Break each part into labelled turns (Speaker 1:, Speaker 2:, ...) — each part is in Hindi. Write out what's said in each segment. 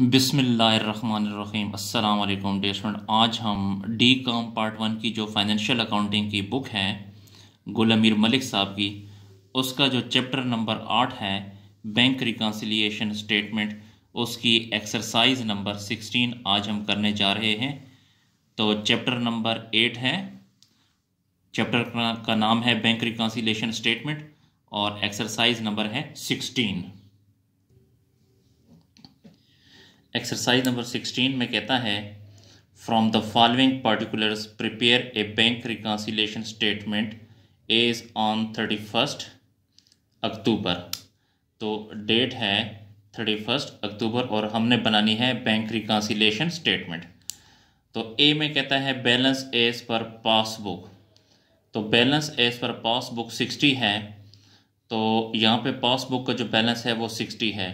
Speaker 1: बिसमीम अल्लाम डे स्टूडेंट आज हम डी कॉम पार्ट वन की जो फाइनेंशियल अकाउंटिंग की बुक है गुल अमीर मलिक साहब की उसका जो चैप्टर नंबर आठ है बैंक रिकॉन्सिलियेशन स्टेटमेंट उसकी एक्सरसाइज नंबर सिक्सटीन आज हम करने जा रहे हैं तो चैप्टर नंबर एट है चैप्टर का नाम है बैंक रिकॉन्सिलेशन स्टेटमेंट और एक्सरसाइज नंबर है सिक्सटीन एक्सरसाइज नंबर सिक्सटीन में कहता है from the following particulars prepare a bank reconciliation statement as on thirty first October तो डेट है थर्टी फर्स्ट अक्टूबर और हमने बनानी है बैंक रिकॉन्सिलेशन स्टेटमेंट तो ए में कहता है बैलेंस एज पर पासबुक तो balance as per passbook sixty है तो यहाँ पे पासबुक का जो बैलेंस है वो सिक्सटी है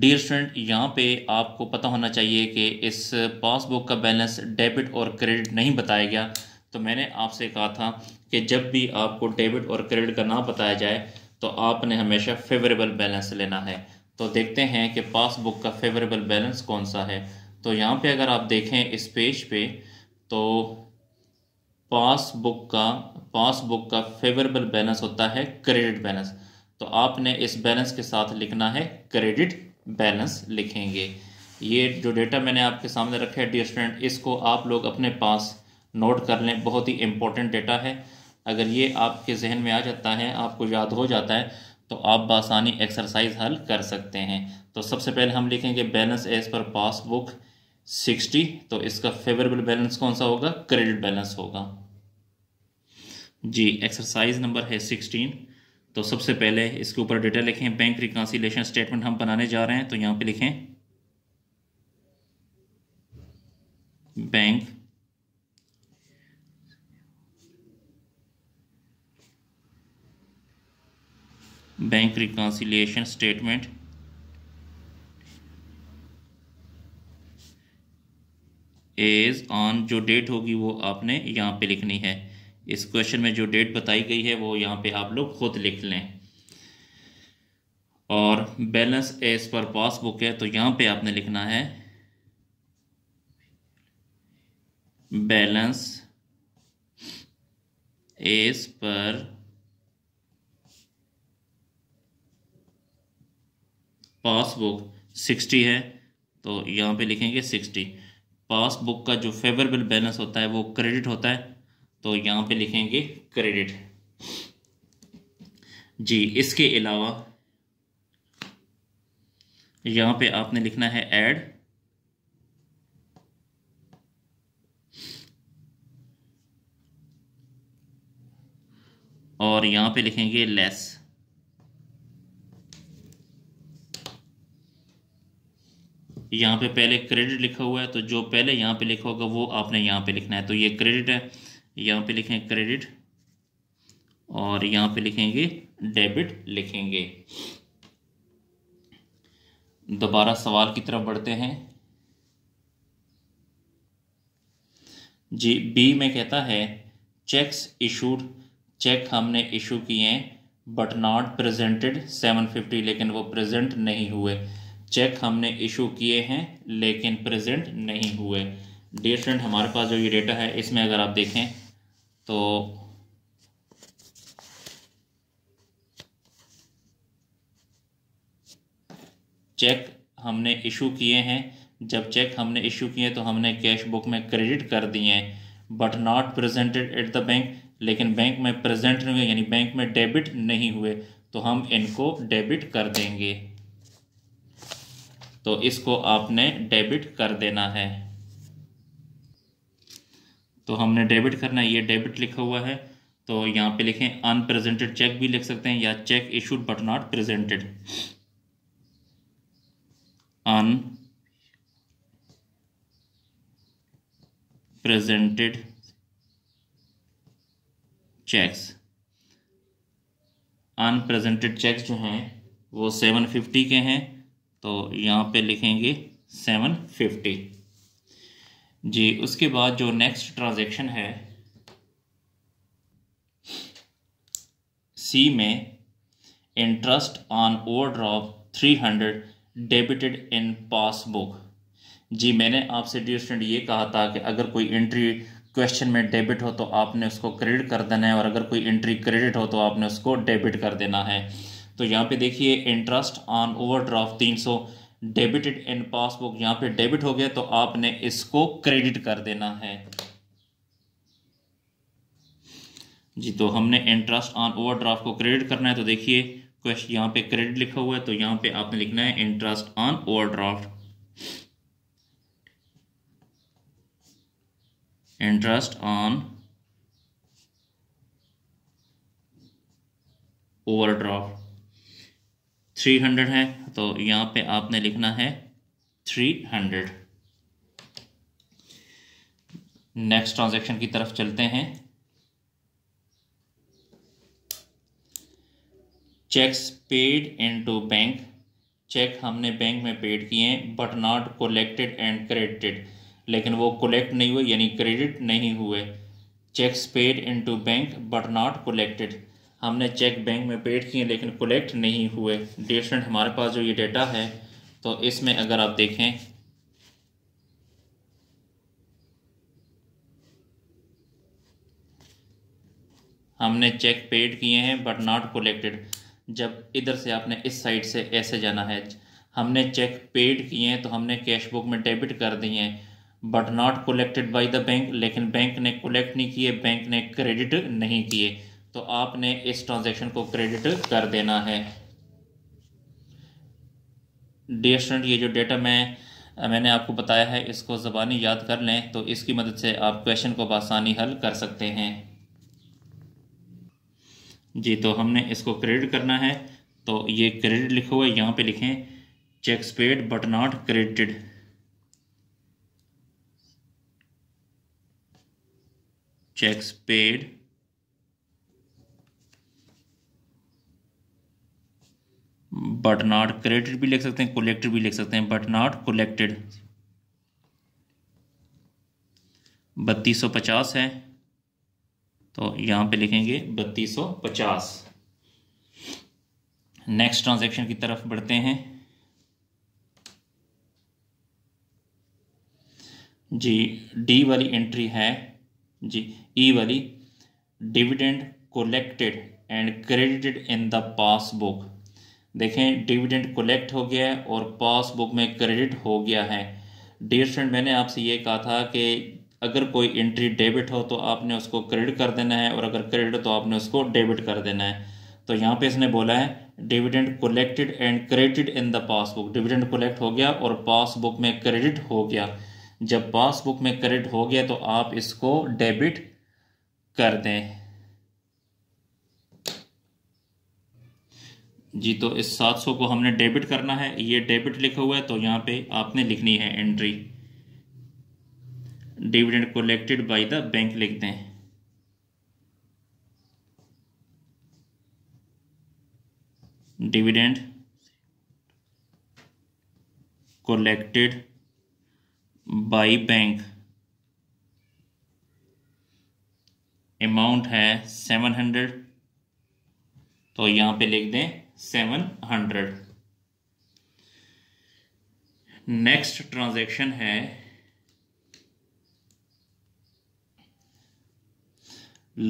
Speaker 1: डियर स्टूडेंट यहाँ पे आपको पता होना चाहिए कि इस पासबुक का बैलेंस डेबिट और क्रेडिट नहीं बताया गया तो मैंने आपसे कहा था कि जब भी आपको डेबिट और क्रेडिट का ना बताया जाए तो आपने हमेशा फेवरेबल बैलेंस लेना है तो देखते हैं कि पासबुक का फेवरेबल बैलेंस कौन सा है तो यहाँ पे अगर आप देखें इस पेज पे तो पासबुक का पासबुक का फेवरेबल बैलेंस होता है क्रेडिट बैलेंस तो आपने इस बैलेंस के साथ लिखना है क्रेडिट बैलेंस लिखेंगे ये जो डेटा मैंने आपके सामने रखा है डी स्टूडेंट इसको आप लोग अपने पास नोट कर लें बहुत ही इम्पोर्टेंट डेटा है अगर ये आपके जहन में आ जाता है आपको याद हो जाता है तो आप बासानी एक्सरसाइज हल कर सकते हैं तो सबसे पहले हम लिखेंगे balance as per passbook sixty तो इसका फेवरेबल बैलेंस कौन सा होगा क्रेडिट बैलेंस होगा जी एक्सरसाइज नंबर है सिक्सटीन तो सबसे पहले इसके ऊपर डेटा लिखें बैंक रिकॉन्सिलेशन स्टेटमेंट हम बनाने जा रहे हैं तो यहां पे लिखें bank bank reconciliation statement as on जो डेट होगी वो आपने यहां पे लिखनी है इस क्वेश्चन में जो डेट बताई गई है वो यहाँ पे आप लोग खुद लिख लें और बैलेंस एज पर पासबुक है तो यहाँ पे आपने लिखना है balance as per passbook sixty है तो यहाँ पे लिखेंगे सिक्सटी पासबुक का जो फेवरेबल बैलेंस होता है वो क्रेडिट होता है तो यहां पे लिखेंगे क्रेडिट जी इसके अलावा यहां पे आपने लिखना है ऐड और यहां पे लिखेंगे लेस यहां पे पहले क्रेडिट लिखा हुआ है तो जो पहले यहां पे लिखा होगा वो आपने यहां पे लिखना है तो ये क्रेडिट है यहाँ पे लिखें क्रेडिट और यहाँ पे लिखेंगे डेबिट लिखेंगे दोबारा सवाल की तरफ बढ़ते हैं जी बी में कहता है चेक्स इशूड चेक हमने इशू किए हैं but not presented seven fifty लेकिन वो प्रेजेंट नहीं हुए चेक हमने इशू किए हैं लेकिन प्रेजेंट नहीं हुए डेयर फ्रेंड हमारे पास जो ये डेटा है इसमें अगर आप देखें तो चेक हमने इशू किए हैं जब चेक हमने इशू किए तो हमने कैश बुक में क्रेडिट कर दिए हैं but not presented at the bank लेकिन बैंक में प्रेजेंट नहीं हुए यानी बैंक में डेबिट नहीं हुए तो हम इनको डेबिट कर देंगे तो इसको आपने डेबिट कर देना है तो हमने डेबिट करना है ये डेबिट लिखा हुआ है तो यहाँ पे लिखें अनप्रेजेंटेड चेक भी लिख सकते हैं या cheque issued but not presented unpresented cheques unpresented cheques जो हैं वो सेवन फिफ्टी के हैं तो यहाँ पे लिखेंगे सेवन फिफ्टी जी उसके बाद जो नेक्स्ट ट्रांजेक्शन है सी में interest on overdraft 300 debited in passbook जी मैंने आपसे डी स्टूडेंट ये कहा था कि अगर कोई एंट्री क्वेश्चन में डेबिट हो तो आपने उसको क्रेडिट कर देना है और अगर कोई एंट्री क्रेडिट हो तो आपने उसको डेबिट कर देना है तो यहाँ पे देखिए interest on overdraft 300 debited in passbook यहां पे डेबिट हो गया तो आपने इसको क्रेडिट कर देना है जी तो हमने इंटरेस्ट ऑन ओवरड्राफ्ट को क्रेडिट करना है तो देखिए क्वेश्चन यहां पे क्रेडिट लिखा हुआ है तो यहां पे आपने लिखना है interest on overdraft interest on overdraft three hundred है तो यहां पे आपने लिखना है थ्री हंड्रेड नेक्स्ट ट्रांजेक्शन की तरफ चलते हैं cheques paid into bank cheque हमने बैंक में पेड किए हैं but not collected and credited लेकिन वो कोलेक्ट नहीं हुए यानी क्रेडिट नहीं हुए cheques paid into bank but not collected हमने चेक बैंक में पेड किए लेकिन कलेक्ट नहीं हुए डेयर हमारे पास जो ये डेटा है तो इसमें अगर आप देखें हमने चेक पेड किए हैं बट नॉट कलेक्टेड जब इधर से आपने इस साइड से ऐसे जाना है हमने चेक पेड किए हैं तो हमने कैश बुक में डेबिट कर दिए हैं but not collected by the bank लेकिन बैंक ने कलेक्ट नहीं किए बैंक ने क्रेडिट नहीं किए तो आपने इस ट्रांजेक्शन को क्रेडिट कर देना है डियर स्टूडेंट ये जो डेटा मैं मैंने आपको बताया है इसको ज़बानी याद कर लें तो इसकी मदद से आप क्वेश्चन को बसानी हल कर सकते हैं जी तो हमने इसको क्रेडिट करना है तो ये क्रेडिट लिखा हुआ है यहाँ पे लिखें cheque paid but not credited cheques paid but not credit भी लिख सकते हैं कोलेक्टेड भी लिख सकते हैं बट नॉट कोलेक्टेड बत्तीस सौ पचास है तो यहां पे लिखेंगे बत्तीस सौ पचास नेक्स्ट ट्रांजेक्शन की तरफ बढ़ते हैं जी डी वाली एंट्री है जी ई e वाली dividend collected and credited in the passbook देखें डिविडेंड कलेक्ट हो गया है और पासबुक में क्रेडिट हो गया है डियर स्टूडेंट मैंने आपसे ये कहा था कि अगर कोई एंट्री डेबिट हो तो आपने उसको क्रेडिट कर देना है और अगर क्रेडिट हो तो आपने उसको डेबिट कर देना है तो यहाँ पे इसने बोला है dividend collected and credited in the passbook dividend collect हो गया और पासबुक में क्रेडिट हो गया जब पासबुक में क्रेडिट हो गया तो आप इसको डेबिट कर दें जी तो इस 700 को हमने डेबिट करना है ये डेबिट लिखा हुआ है तो यहाँ पे आपने लिखनी है entry dividend collected by the bank लिख दें dividend collected by bank amount है सेवन हंड्रेड तो यहां पे लिख दें सेवन हंड्रेड नेक्स्ट ट्रांजेक्शन है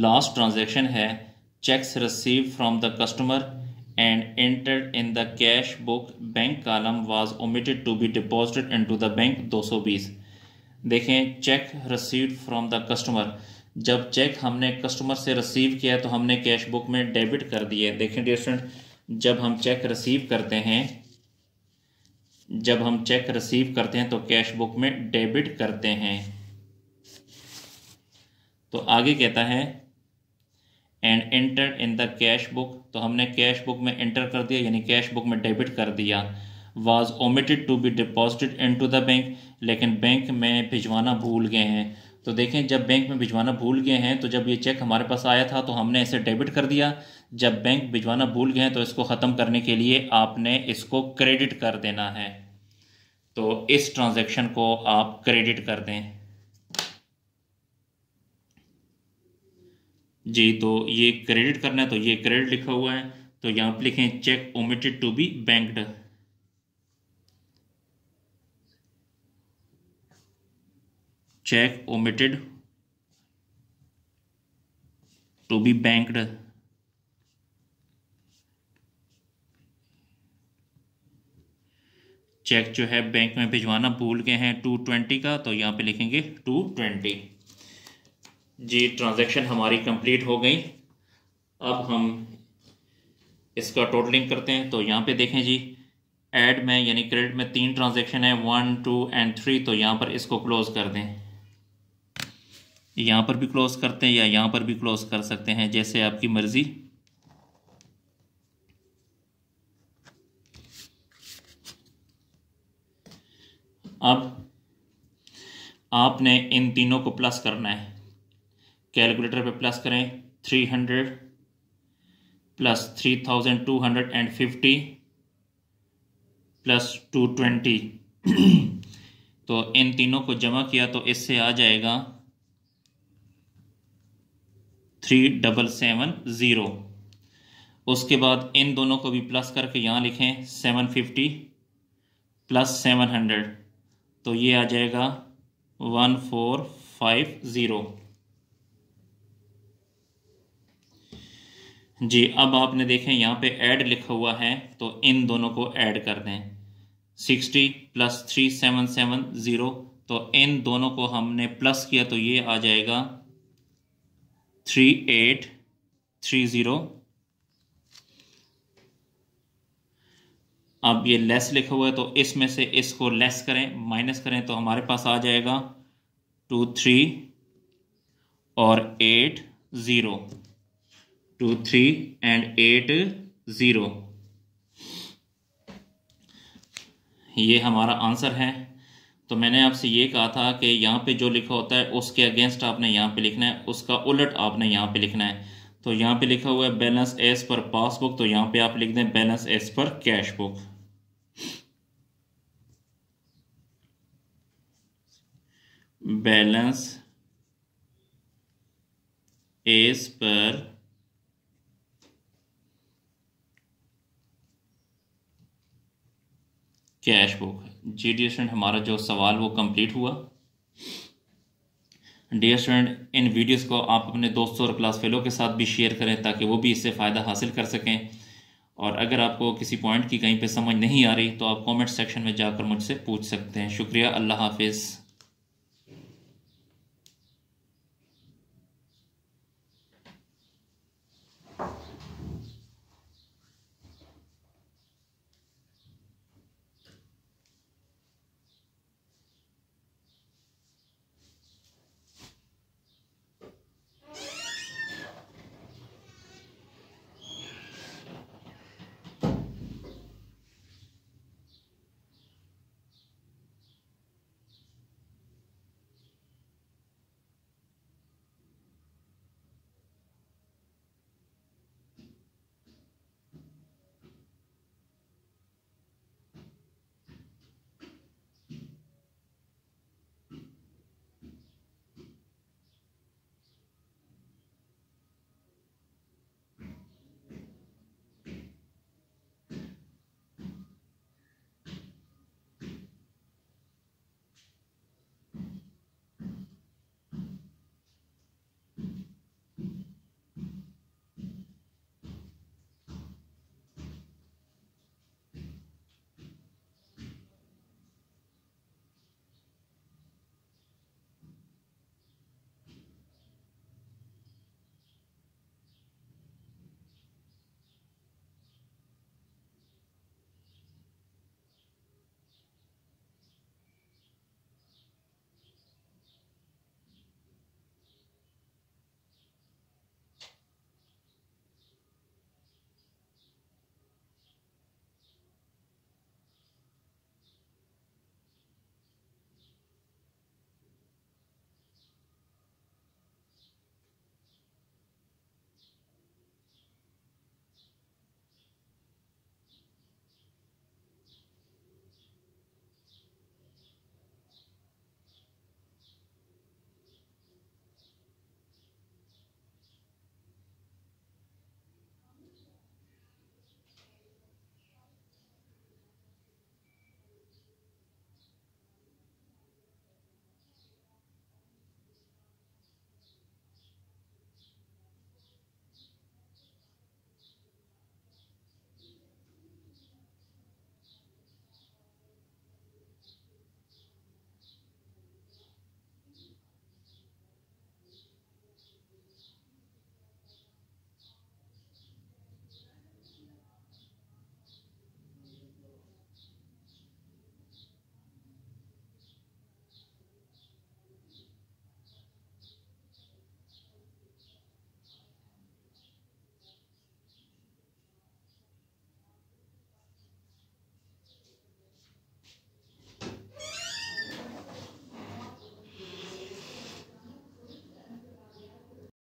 Speaker 1: लास्ट ट्रांजेक्शन है cheques receive from the customer and entered in the cash book bank column was omitted to be deposited into the bank 220 देखें cheque receive from the customer जब चेक हमने कस्टमर से रिसीव किया तो हमने कैश बुक में डेबिट कर दिए देखें डिस्टेंट जब हम चेक रिसीव करते हैं जब हम चेक रिसीव करते हैं तो कैश बुक में डेबिट करते हैं तो आगे कहता है and enter in the cash book तो हमने कैश बुक में एंटर कर दिया यानी कैश बुक में डेबिट कर दिया was omitted to be deposited into the bank लेकिन बैंक में भिजवाना भूल गए हैं तो देखें जब बैंक में भिजवाना भूल गए हैं तो जब ये चेक हमारे पास आया था तो हमने इसे डेबिट कर दिया जब बैंक भिजवाना भूल गए तो इसको ख़त्म करने के लिए आपने इसको क्रेडिट कर देना है तो इस ट्रांजैक्शन को आप क्रेडिट कर दें जी तो ये क्रेडिट करना है तो ये क्रेडिट लिखा हुआ है तो यहां पर लिखें cheque omitted to be banked cheque omitted to be banked cheque जो है बैंक में भिजवाना भूल गए हैं टू ट्वेंटी का तो यहाँ पे लिखेंगे टू ट्वेंटी जी ट्रांजैक्शन हमारी कंप्लीट हो गई अब हम इसका टोटलिंग करते हैं तो यहाँ पे देखें जी ऐड में यानी क्रेडिट में तीन ट्रांजैक्शन है वन टू एंड थ्री तो यहाँ पर इसको क्लोज़ कर दें यहाँ पर भी क्लोज़ करते हैं या यहाँ पर भी क्लोज़ कर सकते हैं जैसे आपकी मर्ज़ी अब आपने इन तीनों को प्लस करना है कैलकुलेटर पे प्लस करें three hundred plus three thousand two hundred and fifty plus two twenty तो इन तीनों को जमा किया तो इससे आ जाएगा थ्री डबल सेवन ज़ीरो उसके बाद इन दोनों को भी प्लस करके यहाँ लिखें seven fifty plus seven hundred तो ये आ जाएगा वन फोर फाइव ज़ीरो जी अब आपने देखें यहाँ पे ऐड लिखा हुआ है तो इन दोनों को ऐड कर दें sixty plus three seven seven zero तो इन दोनों को हमने प्लस किया तो ये आ जाएगा थ्री एट थ्री ज़ीरो अब ये लेस लिखा हुआ है तो इसमें से इसको लेस करें माइनस करें तो हमारे पास आ जाएगा टू थ्री और eight zero two three and eight zero ये हमारा आंसर है तो मैंने आपसे ये कहा था कि यहाँ पे जो लिखा होता है उसके अगेंस्ट आपने यहाँ पे लिखना है उसका उलट आपने यहाँ पे लिखना है तो यहाँ पे लिखा हुआ है बैलेंस एस पर पासबुक तो यहाँ पे आप लिख दें balance as per cash book balance as per cash book जी डी स्टूडेंट हमारा जो सवाल वो कंप्लीट हुआ डियर स्टूडेंट इन वीडियोस को आप अपने दोस्तों और क्लास फेलो के साथ भी शेयर करें ताकि वो भी इससे फ़ायदा हासिल कर सकें और अगर आपको किसी पॉइंट की कहीं पे समझ नहीं आ रही तो आप कमेंट सेक्शन में जाकर मुझसे पूछ सकते हैं शुक्रिया अल्लाह हाफिज़